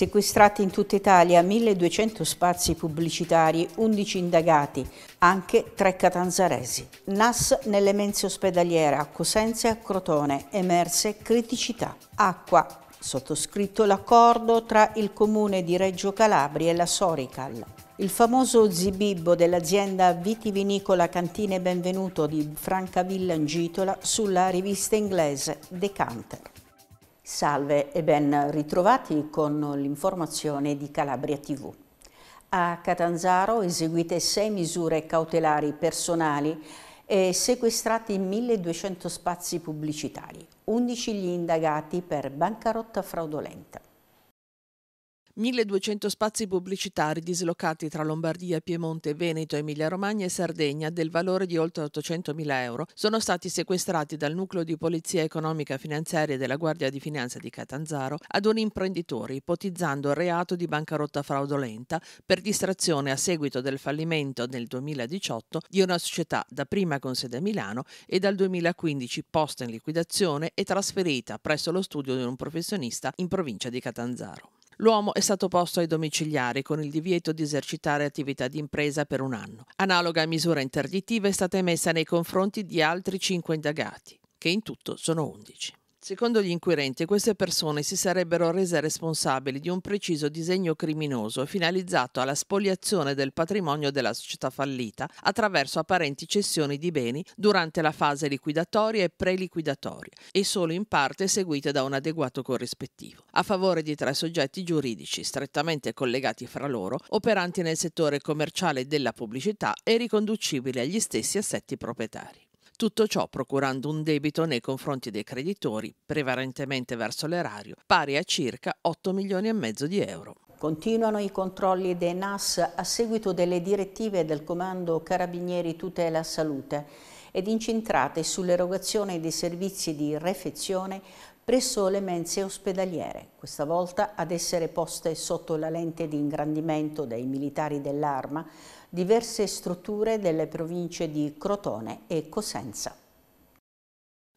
Sequestrati in tutta Italia 1200 spazi pubblicitari, 11 indagati, anche 3 catanzaresi. NAS nelle menze ospedaliere a Cosenza e a Crotone, emerse criticità. Acqua, sottoscritto l'accordo tra il comune di Reggio Calabria e la Sorical. Il famoso zibibbo dell'azienda vitivinicola Cantine Benvenuto di Francavilla Angitola sulla rivista inglese The Canter. Salve e ben ritrovati con l'informazione di Calabria TV. A Catanzaro eseguite sei misure cautelari personali e sequestrati 1200 spazi pubblicitari, 11 gli indagati per bancarotta fraudolenta. 1200 spazi pubblicitari dislocati tra Lombardia, Piemonte, Veneto, Emilia-Romagna e Sardegna del valore di oltre 800.000 euro sono stati sequestrati dal nucleo di polizia economica finanziaria della Guardia di Finanza di Catanzaro ad un imprenditore ipotizzando il reato di bancarotta fraudolenta per distrazione a seguito del fallimento nel 2018 di una società dapprima con sede a Milano e dal 2015 posta in liquidazione e trasferita presso lo studio di un professionista in provincia di Catanzaro. L'uomo è stato posto ai domiciliari con il divieto di esercitare attività di impresa per un anno. Analoga misura interdittiva è stata emessa nei confronti di altri cinque indagati, che in tutto sono undici. Secondo gli inquirenti, queste persone si sarebbero rese responsabili di un preciso disegno criminoso finalizzato alla spoliazione del patrimonio della società fallita attraverso apparenti cessioni di beni durante la fase liquidatoria e preliquidatoria e solo in parte seguite da un adeguato corrispettivo, a favore di tre soggetti giuridici strettamente collegati fra loro, operanti nel settore commerciale della pubblicità e riconducibili agli stessi assetti proprietari. Tutto ciò procurando un debito nei confronti dei creditori, prevalentemente verso l'erario, pari a circa 8 milioni e mezzo di euro. Continuano i controlli dei NAS a seguito delle direttive del Comando Carabinieri Tutela Salute ed incentrate sull'erogazione dei servizi di refezione presso le mense ospedaliere, questa volta ad essere poste sotto la lente di ingrandimento dei militari dell'arma diverse strutture delle province di Crotone e Cosenza.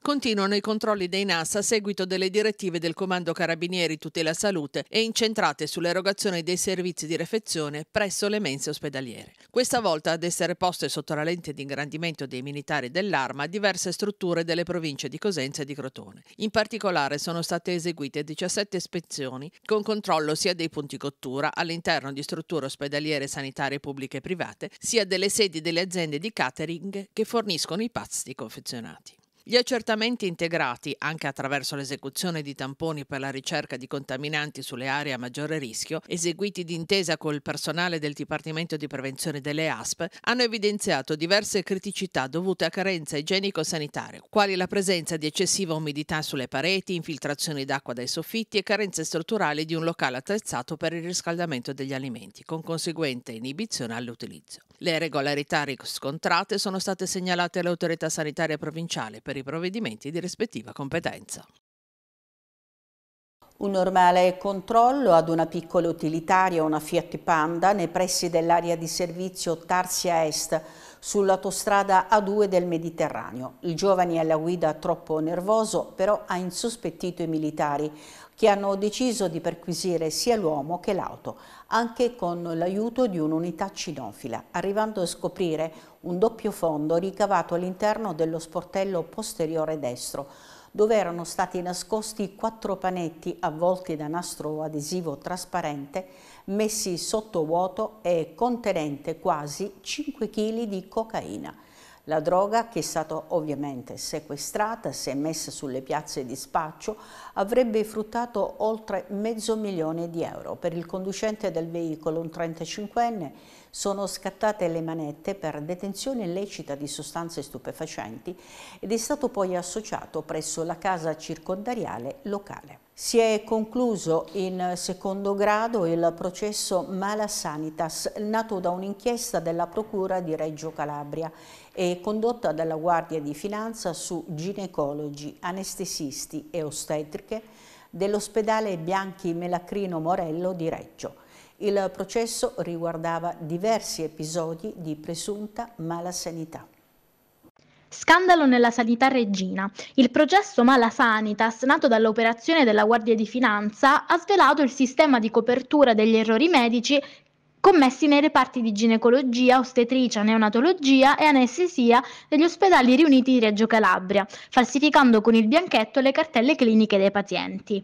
Continuano i controlli dei NAS a seguito delle direttive del Comando Carabinieri Tutela Salute e incentrate sull'erogazione dei servizi di refezione presso le mense ospedaliere. Questa volta ad essere poste sotto la lente di ingrandimento dei militari dell'arma diverse strutture delle province di Cosenza e di Crotone. In particolare sono state eseguite 17 ispezioni con controllo sia dei punti cottura all'interno di strutture ospedaliere sanitarie pubbliche e private, sia delle sedi delle aziende di catering che forniscono i pasti confezionati. Gli accertamenti integrati, anche attraverso l'esecuzione di tamponi per la ricerca di contaminanti sulle aree a maggiore rischio, eseguiti d'intesa col personale del Dipartimento di Prevenzione delle ASP, hanno evidenziato diverse criticità dovute a carenza igienico-sanitaria, quali la presenza di eccessiva umidità sulle pareti, infiltrazioni d'acqua dai soffitti e carenze strutturali di un locale attrezzato per il riscaldamento degli alimenti, con conseguente inibizione all'utilizzo. Le irregolarità riscontrate sono state segnalate all'autorità sanitaria provinciale per per i provvedimenti di rispettiva competenza. Un normale controllo ad una piccola utilitaria, una Fiat Panda, nei pressi dell'area di servizio Tarsia Est, sull'autostrada A2 del Mediterraneo. Il giovane alla guida troppo nervoso però ha insospettito i militari che hanno deciso di perquisire sia l'uomo che l'auto, anche con l'aiuto di un'unità cinofila, arrivando a scoprire un doppio fondo ricavato all'interno dello sportello posteriore destro, dove erano stati nascosti quattro panetti avvolti da nastro adesivo trasparente messi sotto vuoto e contenente quasi 5 kg di cocaina. La droga, che è stata ovviamente sequestrata, se messa sulle piazze di spaccio, avrebbe fruttato oltre mezzo milione di euro. Per il conducente del veicolo, un 35enne, sono scattate le manette per detenzione illecita di sostanze stupefacenti ed è stato poi associato presso la casa circondariale locale. Si è concluso in secondo grado il processo Mala Sanitas, nato da un'inchiesta della Procura di Reggio Calabria e condotta dalla Guardia di Finanza su ginecologi, anestesisti e ostetriche dell'ospedale Bianchi Melacrino Morello di Reggio. Il processo riguardava diversi episodi di presunta malasanità. Scandalo nella sanità reggina. Il processo Mala Sanitas, nato dall'operazione della Guardia di Finanza, ha svelato il sistema di copertura degli errori medici commessi nei reparti di ginecologia, ostetricia, neonatologia e anestesia degli ospedali riuniti di Reggio Calabria, falsificando con il bianchetto le cartelle cliniche dei pazienti.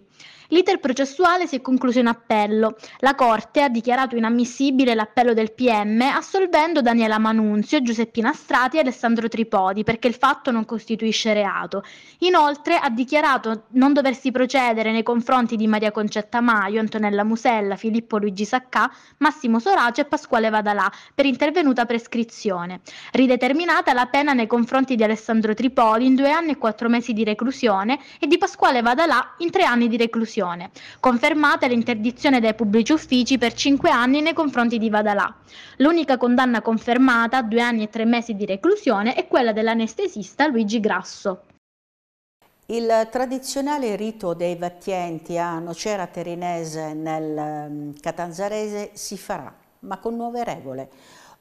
L'iter processuale si è concluso in appello. La Corte ha dichiarato inammissibile l'appello del PM assolvendo Daniela Manunzio, Giuseppina Strati e Alessandro Tripodi perché il fatto non costituisce reato. Inoltre ha dichiarato non doversi procedere nei confronti di Maria Concetta Maio, Antonella Musella, Filippo Luigi Saccà, Massimo Sorace e Pasquale Vadalà per intervenuta prescrizione. Rideterminata la pena nei confronti di Alessandro Tripodi in due anni e quattro mesi di reclusione e di Pasquale Vadalà in tre anni di reclusione corruzione. Confermata l'interdizione dai pubblici uffici per 5 anni nei confronti di Vadalà. L'unica condanna confermata, 2 anni e 3 mesi di reclusione, è quella dell'anestesista Luigi Grasso. Il tradizionale rito dei vattienti a Nocera Terinese nel mm, Catanzarese si farà, ma con nuove regole.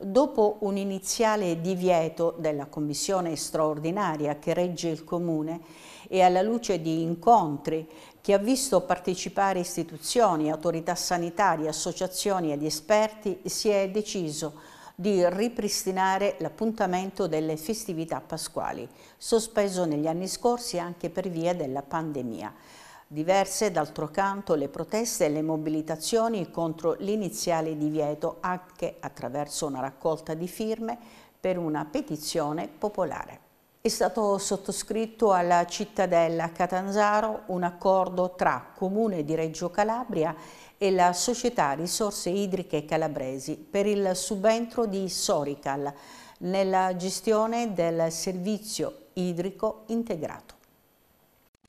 Dopo un iniziale divieto della commissione straordinaria che regge il comune e alla luce di incontri che ha visto partecipare istituzioni, autorità sanitarie, associazioni ed esperti, si è deciso di ripristinare l'appuntamento delle festività pasquali, sospeso negli anni scorsi anche per via della pandemia. Diverse, d'altro canto, le proteste e le mobilitazioni contro l'iniziale divieto anche attraverso una raccolta di firme per una petizione popolare. È stato sottoscritto alla cittadella Catanzaro un accordo tra Comune di Reggio Calabria e la società Risorse Idriche Calabresi per il subentro di Sorical nella gestione del servizio idrico integrato.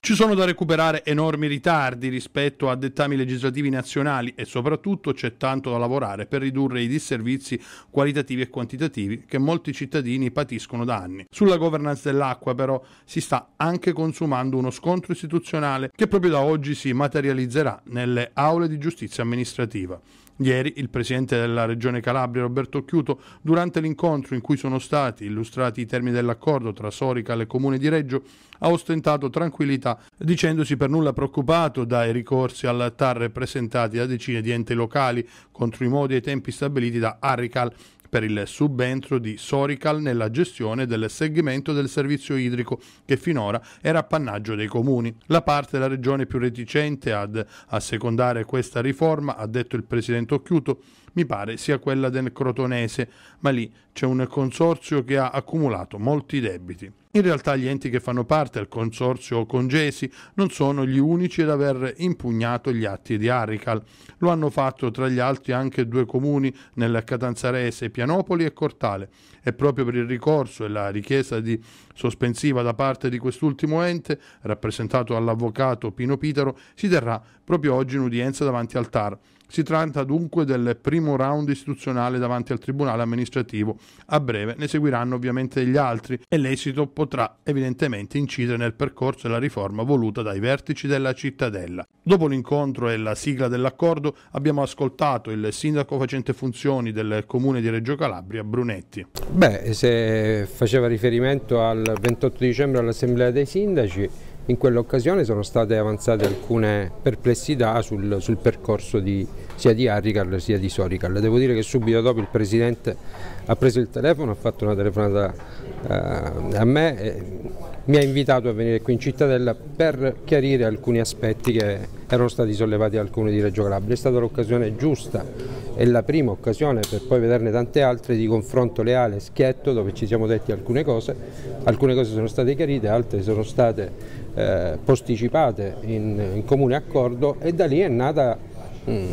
Ci sono da recuperare enormi ritardi rispetto a dettami legislativi nazionali e soprattutto c'è tanto da lavorare per ridurre i disservizi qualitativi e quantitativi che molti cittadini patiscono da anni. Sulla governance dell'acqua però si sta anche consumando uno scontro istituzionale che proprio da oggi si materializzerà nelle aule di giustizia amministrativa. Ieri il presidente della Regione Calabria, Roberto Chiuto, durante l'incontro in cui sono stati illustrati i termini dell'accordo tra Sorical e Comune di Reggio, ha ostentato tranquillità dicendosi per nulla preoccupato dai ricorsi al TAR presentati da decine di enti locali contro i modi e i tempi stabiliti da Arical per il subentro di Sorical nella gestione del segmento del servizio idrico che finora era appannaggio dei comuni. La parte della regione più reticente ad assecondare questa riforma, ha detto il presidente Occhiuto, mi pare sia quella del Crotonese, ma lì c'è un consorzio che ha accumulato molti debiti. In realtà gli enti che fanno parte del consorzio Congesi non sono gli unici ad aver impugnato gli atti di Arical. Lo hanno fatto tra gli altri anche due comuni nel Catanzarese, Pianopoli e Cortale. E proprio per il ricorso e la richiesta di sospensiva da parte di quest'ultimo ente, rappresentato all'avvocato Pino Pitaro, si terrà proprio oggi un'udienza davanti al TAR si tratta dunque del primo round istituzionale davanti al Tribunale amministrativo. A breve ne seguiranno ovviamente gli altri e l'esito potrà evidentemente incidere nel percorso della riforma voluta dai vertici della cittadella. Dopo l'incontro e la sigla dell'accordo abbiamo ascoltato il sindaco facente funzioni del comune di Reggio Calabria, Brunetti. Beh, se faceva riferimento al 28 dicembre all'assemblea dei sindaci, in quell'occasione sono state avanzate alcune perplessità sul, sul percorso di, sia di Arrical sia di Sorical. Devo dire che subito dopo il Presidente ha preso il telefono, ha fatto una telefonata eh, a me e mi ha invitato a venire qui in Cittadella per chiarire alcuni aspetti che erano stati sollevati da alcuni di Reggio Calabria. È stata l'occasione giusta e la prima occasione per poi vederne tante altre di confronto leale, schietto, dove ci siamo detti alcune cose, alcune cose sono state chiarite, altre sono state eh, posticipate in, in, comune accordo e da lì è nata mm,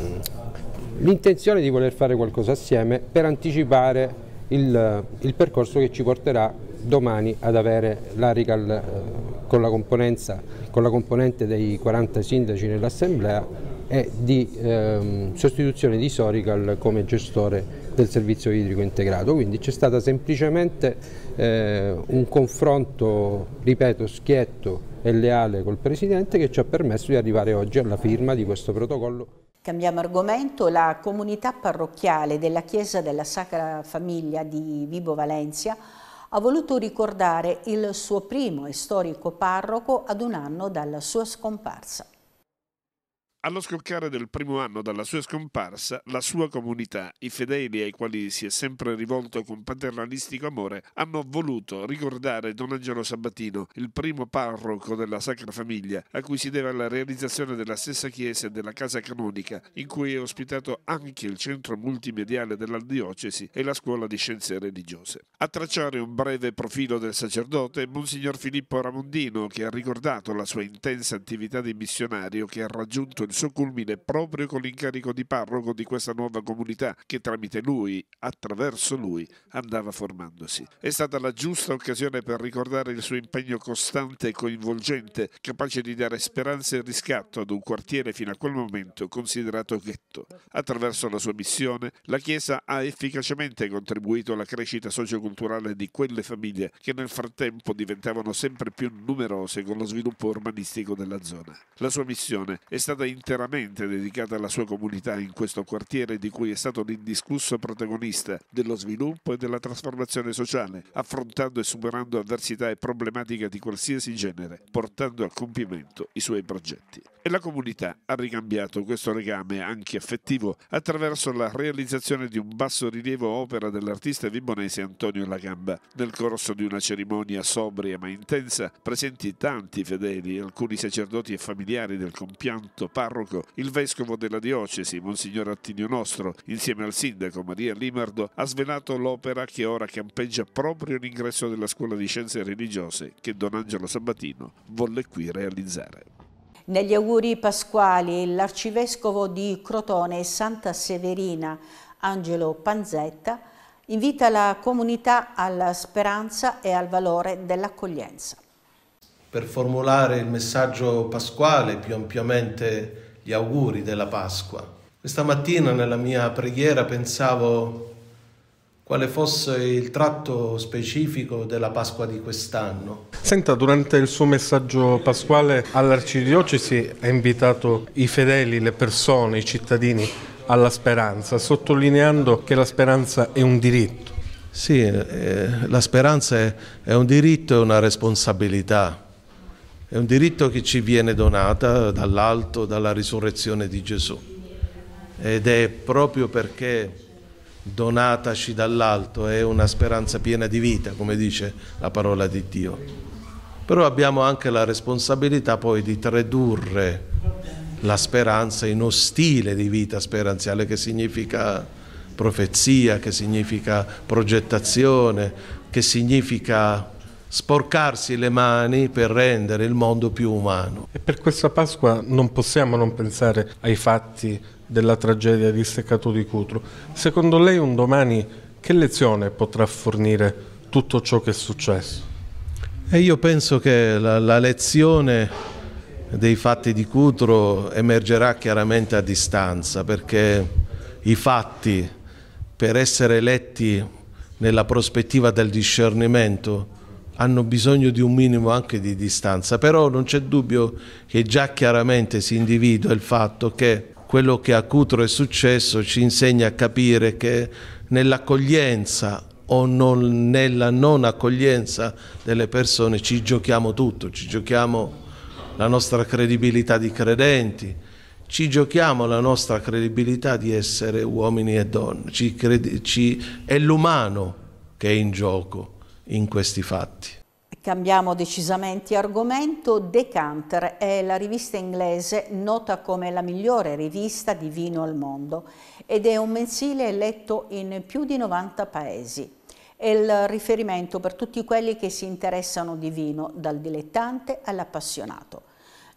l'intenzione di voler fare qualcosa assieme per anticipare il, il, percorso che ci porterà domani ad avere l'Arical eh, con, la con la componente dei 40 sindaci nell'assemblea e di ehm, sostituzione di Sorical come gestore del servizio idrico integrato, quindi c'è stato semplicemente eh, un confronto, ripeto, schietto e leale col Presidente che ci ha permesso di arrivare oggi alla firma di questo protocollo. Cambiamo argomento, la comunità parrocchiale della Chiesa della Sacra Famiglia di Vibo Valencia ha voluto ricordare il suo primo e storico parroco ad un anno dalla sua scomparsa. Allo scoccare del primo anno dalla sua scomparsa, la sua comunità, i fedeli ai quali si è sempre rivolto con paternalistico amore, hanno voluto ricordare Don Angelo Sabatino, il primo parroco della Sacra Famiglia, a cui si deve la realizzazione della stessa chiesa e della casa canonica, in cui è ospitato anche il centro multimediale della diocesi e la scuola di scienze religiose. A tracciare un breve profilo del sacerdote Monsignor Filippo Ramondino, che ha ricordato la sua intensa attività di missionario che ha raggiunto il suo culmine proprio con l'incarico di parroco di questa nuova comunità che tramite lui, attraverso lui, andava formandosi. È stata la giusta occasione per ricordare il suo impegno costante e coinvolgente, capace di dare speranza e riscatto ad un quartiere fino a quel momento considerato ghetto. Attraverso la sua missione, la Chiesa ha efficacemente contribuito alla crescita socioculturale di quelle famiglie che nel frattempo diventavano sempre più numerose con lo sviluppo urbanistico della zona. La sua missione è stata in interamente dedicata alla sua comunità in questo quartiere di cui è stato l'indiscusso protagonista dello sviluppo e della trasformazione sociale, affrontando e superando avversità e problematiche di qualsiasi genere, portando a compimento i suoi progetti. E la comunità ha ricambiato questo legame anche affettivo attraverso la realizzazione di un basso rilievo opera dell'artista vibonese Antonio Lagamba. Nel corso di una cerimonia sobria ma intensa, presenti tanti fedeli, alcuni sacerdoti e familiari del compianto padre parroco, il vescovo della diocesi, Monsignor Attinio Nostro, insieme al sindaco Maria Limardo, ha svelato l'opera che ora campeggia proprio l'ingresso della scuola di scienze religiose che Don Angelo Sabatino volle qui realizzare. Negli auguri pasquali l'arcivescovo di Crotone e Santa Severina, Angelo Panzetta, invita la comunità alla speranza e al valore dell'accoglienza per formulare il messaggio pasquale, più ampiamente gli auguri della Pasqua. Questa mattina nella mia preghiera pensavo quale fosse il tratto specifico della Pasqua di quest'anno. Senta, durante il suo messaggio pasquale all'Arcidiocesi ha invitato i fedeli, le persone, i cittadini alla speranza, sottolineando che la speranza è un diritto. Sì, eh, la speranza è, è un diritto e una responsabilità. È un diritto che ci viene donata dall'alto, dalla risurrezione di Gesù. Ed è proprio perché donataci dall'alto è una speranza piena di vita, come dice la parola di Dio. Però abbiamo anche la responsabilità poi di tradurre la speranza in uno stile di vita speranziale che significa profezia, che significa progettazione, che significa sporcarsi le mani per rendere il mondo più umano. E per questa Pasqua non possiamo non pensare ai fatti della tragedia di Steccato di Cutro. Secondo lei un domani che lezione potrà fornire tutto ciò che è successo? E io penso che la, la lezione dei fatti di Cutro emergerà chiaramente a distanza perché i fatti per essere letti nella prospettiva del discernimento hanno bisogno di un minimo anche di distanza, però non c'è dubbio che già chiaramente si individua il fatto che quello che a Cutro è successo ci insegna a capire che nell'accoglienza o non, nella non accoglienza delle persone ci giochiamo tutto, ci giochiamo la nostra credibilità di credenti, ci giochiamo la nostra credibilità di essere uomini e donne, ci credi, ci, è l'umano che è in gioco in questi fatti. Cambiamo decisamente argomento. Decanter è la rivista inglese nota come la migliore rivista di vino al mondo ed è un mensile letto in più di 90 paesi. È il riferimento per tutti quelli che si interessano di vino, dal dilettante all'appassionato.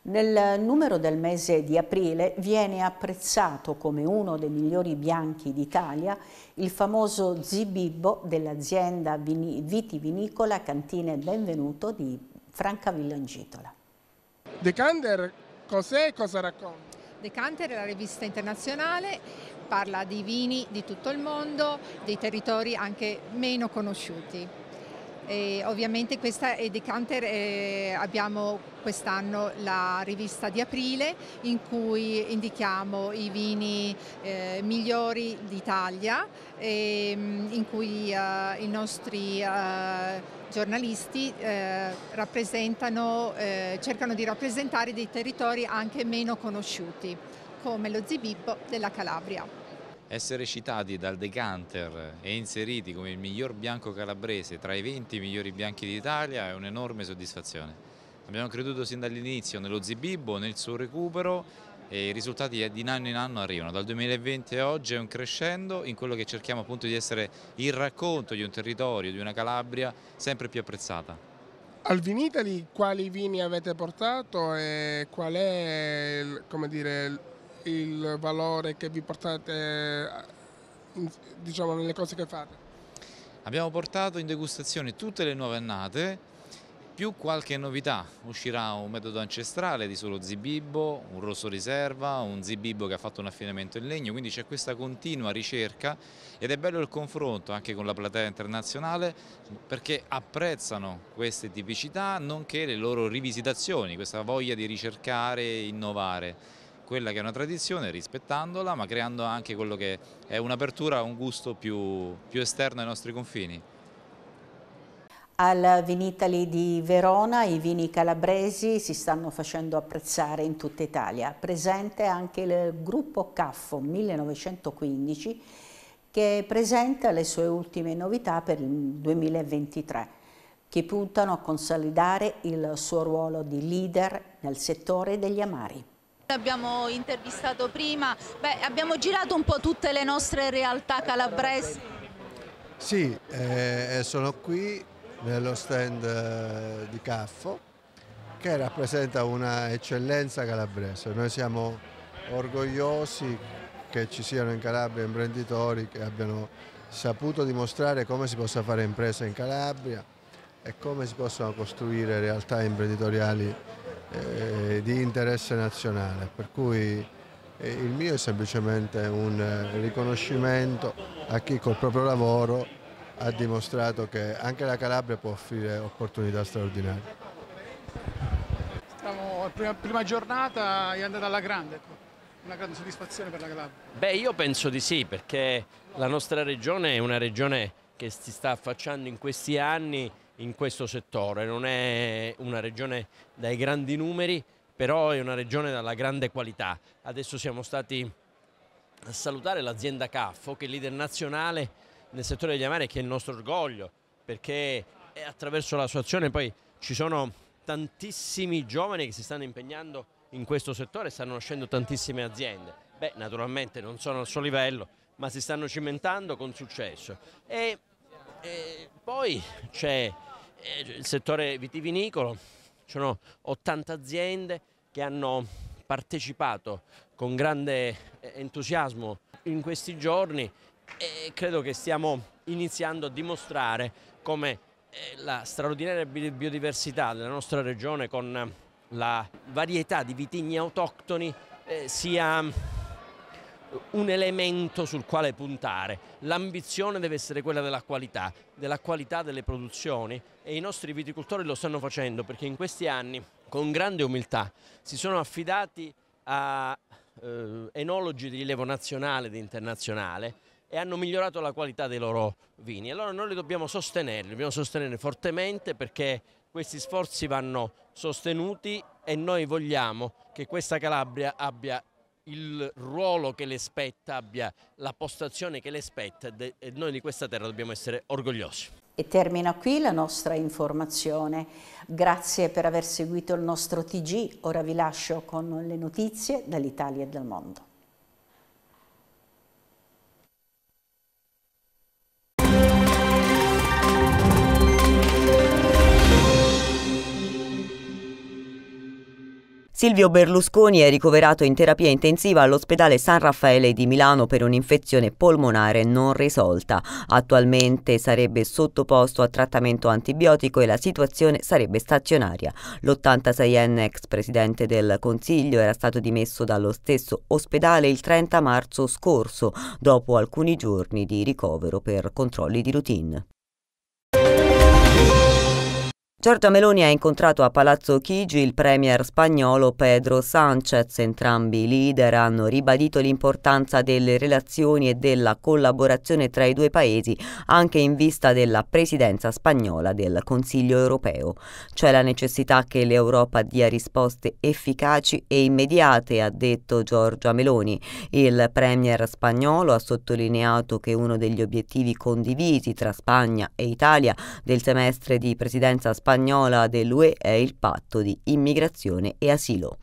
Nel numero del mese di aprile viene apprezzato come uno dei migliori bianchi d'Italia il famoso Zibibbo dell'azienda vitivinicola Cantine Benvenuto di Franca Villangitola. Decanter cos'è e cosa racconta? Decanter è la rivista internazionale, parla di vini di tutto il mondo, dei territori anche meno conosciuti. E ovviamente questa è Decanter, eh, abbiamo quest'anno la rivista di aprile in cui indichiamo i vini eh, migliori d'Italia, e ehm, in cui eh, i nostri eh, giornalisti eh, eh, cercano di rappresentare dei territori anche meno conosciuti, come lo Zibibbo della Calabria essere citati dal Decanter e inseriti come il miglior bianco calabrese tra i 20 migliori bianchi d'Italia è un'enorme soddisfazione. Abbiamo creduto sin dall'inizio nello Zibibbo, nel suo recupero e i risultati di anno in anno arrivano. Dal 2020 a oggi è un crescendo in quello che cerchiamo appunto di essere il racconto di un territorio, di una Calabria sempre più apprezzata. Al Vinitali quali vini avete portato e qual è dire, il valore che vi portate eh, diciamo, nelle cose che fate? Abbiamo portato in degustazione tutte le nuove annate più qualche novità, uscirà un metodo ancestrale di solo zibibbo, un rosso riserva, un zibibbo che ha fatto un affinamento in legno, quindi c'è questa continua ricerca ed è bello il confronto anche con la platea internazionale perché apprezzano queste tipicità nonché le loro rivisitazioni, questa voglia di ricercare e innovare quella che è una tradizione, rispettandola, ma creando anche quello che è un'apertura, un gusto più, più esterno ai nostri confini. Al Vinitali di Verona i vini calabresi si stanno facendo apprezzare in tutta Italia. Presente anche il gruppo Caffo 1915 che presenta le sue ultime novità per il 2023 che puntano a consolidare il suo ruolo di leader nel settore degli amari abbiamo intervistato prima, Beh, abbiamo girato un po' tutte le nostre realtà calabresi. Sì, eh, eh sono qui nello stand eh, di Caffo che rappresenta una eccellenza calabrese. Noi siamo orgogliosi che ci siano in Calabria imprenditori che abbiano saputo dimostrare come si possa fare impresa in Calabria e come si possono costruire realtà imprenditoriali eh, di interesse nazionale, per cui eh, il mio è semplicemente un eh, riconoscimento a chi col proprio lavoro ha dimostrato che anche la Calabria può offrire opportunità straordinarie. Stiamo, prima, prima giornata è andata alla grande, ecco. una grande soddisfazione per la Calabria. Beh io penso di sì perché la nostra regione è una regione che si sta affacciando in questi anni in questo settore, non è una regione dai grandi numeri, però è una regione dalla grande qualità. Adesso siamo stati a salutare l'azienda Caffo, che è leader nazionale nel settore degli amari, che è il nostro orgoglio, perché attraverso la sua azione poi ci sono tantissimi giovani che si stanno impegnando in questo settore, stanno nascendo tantissime aziende. Beh, naturalmente non sono al suo livello, ma si stanno cimentando con successo. E e poi c'è eh, il settore vitivinicolo, ci sono 80 aziende che hanno partecipato con grande eh, entusiasmo in questi giorni e credo che stiamo iniziando a dimostrare come eh, la straordinaria biodiversità della nostra regione con la varietà di vitigni autoctoni sia un elemento sul quale puntare. L'ambizione deve essere quella della qualità, della qualità delle produzioni e i nostri viticoltori lo stanno facendo perché in questi anni con grande umiltà si sono affidati a eh, enologi di rilievo nazionale ed internazionale e hanno migliorato la qualità dei loro vini. Allora noi li dobbiamo sostenere, li dobbiamo sostenere fortemente perché questi sforzi vanno sostenuti e noi vogliamo che questa Calabria abbia il ruolo che le spetta, abbia la postazione che le spetta e noi di questa terra dobbiamo essere orgogliosi. E termina qui la nostra informazione. Grazie per aver seguito il nostro TG, ora vi lascio con le notizie dall'Italia e dal mondo. Silvio Berlusconi è ricoverato in terapia intensiva all'ospedale San Raffaele di Milano per un'infezione polmonare non risolta. Attualmente sarebbe sottoposto a trattamento antibiotico e la situazione sarebbe stazionaria. L'86enne ex presidente del Consiglio era stato dimesso dallo stesso ospedale il 30 marzo scorso, dopo alcuni giorni di ricovero per controlli di routine. Giorgia Meloni ha incontrato a Palazzo Chigi il premier spagnolo Pedro Sánchez. Entrambi i leader hanno ribadito l'importanza delle relazioni e della collaborazione tra i due paesi anche in vista della presidenza spagnola del Consiglio europeo. C'è la necessità che l'Europa dia risposte efficaci e immediate, ha detto Giorgia Meloni. Il premier spagnolo ha sottolineato che uno degli obiettivi condivisi tra Spagna e Italia del semestre di presidenza spagnola spagnola dell'UE è il patto di immigrazione e asilo,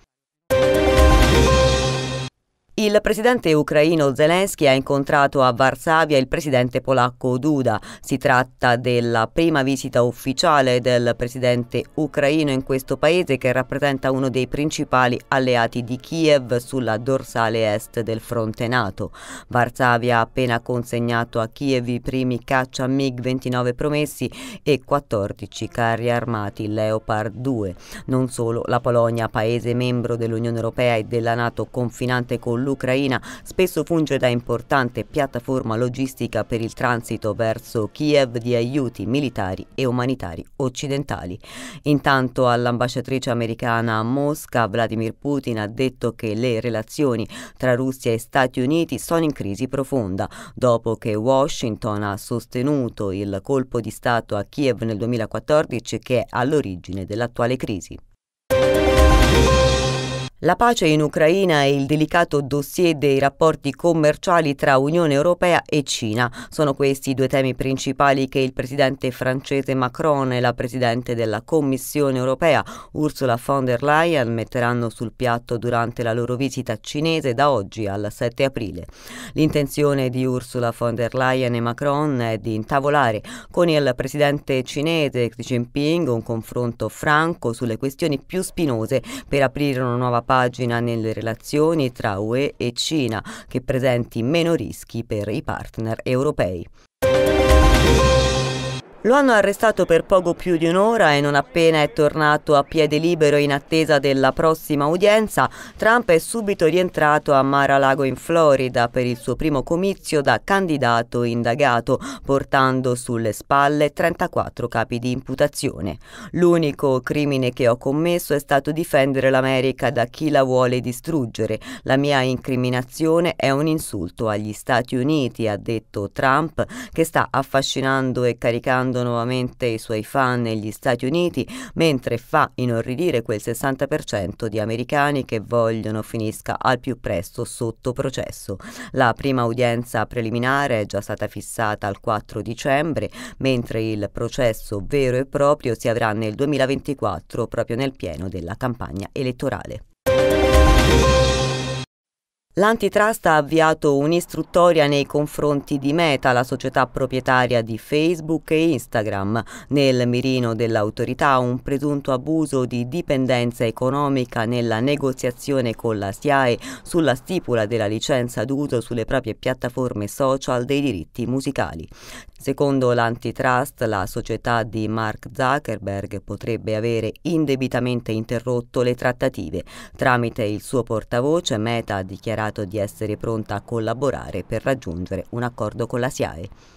il presidente ucraino Zelensky ha incontrato a Varsavia il presidente polacco Duda. Si tratta della prima visita ufficiale del presidente ucraino in questo paese che rappresenta uno dei principali alleati di Kiev sulla dorsale est del fronte NATO. Varsavia ha appena consegnato a Kiev i primi caccia MiG-29 promessi e 14 carri armati Leopard 2. Non solo, la Polonia, paese membro dell'Unione Europea e della NATO confinante con l'Ucraina spesso funge da importante piattaforma logistica per il transito verso Kiev di aiuti militari e umanitari occidentali. Intanto all'ambasciatrice americana a Mosca Vladimir Putin ha detto che le relazioni tra Russia e Stati Uniti sono in crisi profonda dopo che Washington ha sostenuto il colpo di Stato a Kiev nel 2014 che è all'origine dell'attuale crisi. La pace in Ucraina e il delicato dossier dei rapporti commerciali tra Unione Europea e Cina sono questi i due temi principali che il presidente francese Macron e la presidente della Commissione Europea Ursula von der Leyen metteranno sul piatto durante la loro visita cinese da oggi al 7 aprile. L'intenzione di Ursula von der Leyen e Macron è di intavolare con il presidente cinese Xi Jinping un confronto franco sulle questioni più spinose per aprire una nuova pagina nelle relazioni tra UE e Cina, che presenti meno rischi per i partner europei. Lo hanno arrestato per poco più di un'ora e non appena è tornato a piede libero in attesa della prossima udienza, Trump è subito rientrato a Mar-a-Lago in Florida per il suo primo comizio da candidato indagato, portando sulle spalle 34 capi di imputazione. L'unico crimine che ho commesso è stato difendere l'America da chi la vuole distruggere. La mia incriminazione è un insulto agli Stati Uniti, ha detto Trump, che sta affascinando e caricando sfidando nuovamente i suoi fan negli Stati Uniti, mentre fa inorridire quel 60% di americani che vogliono finisca al più presto sotto processo. La prima udienza preliminare è già stata fissata al 4 dicembre, mentre il processo vero e proprio si avrà nel 2024, proprio nel pieno della campagna elettorale. L'antitrust ha avviato un'istruttoria nei confronti di Meta, la società proprietaria di Facebook e Instagram. Nel mirino dell'autorità un presunto abuso di dipendenza economica nella negoziazione con la SIAE sulla stipula della licenza d'uso sulle proprie piattaforme social dei diritti musicali. Secondo l'antitrust, la società di Mark Zuckerberg potrebbe avere indebitamente interrotto le trattative. Tramite il suo portavoce, Meta ha dichiarato dichiarato di essere pronta a collaborare per raggiungere un accordo con la SIAE.